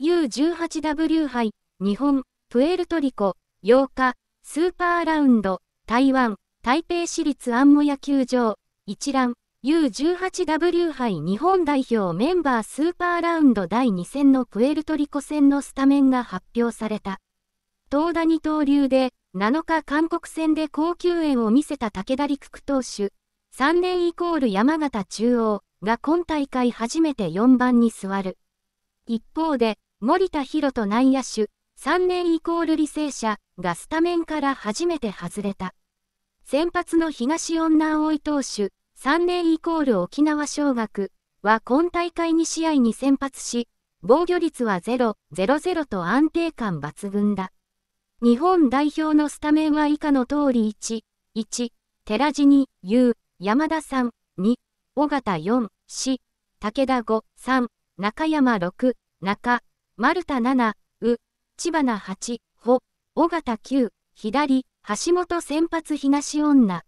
U18W 杯、日本、プエルトリコ、8日、スーパーラウンド、台湾、台北市立安モ野球場、一覧、U18W 杯日本代表メンバースーパーラウンド第2戦のプエルトリコ戦のスタメンが発表された。投打二刀流で、7日韓国戦で高級園を見せた武田陸区投手、3年イコール山形中央が今大会初めて4番に座る。一方で、森田博人内野手、3年イコール履正社がスタメンから初めて外れた。先発の東恩納井投手、3年イコール沖縄尚学は今大会2試合に先発し、防御率は0、0-0と安定感抜群だ。日本代表のスタメンは以下の通り1、1、寺地に、U、山田さん、2、尾形4、4、武田5、3、中山6、中、丸田7、う、千葉な8、ほ、尾形9、左、橋本先発東女。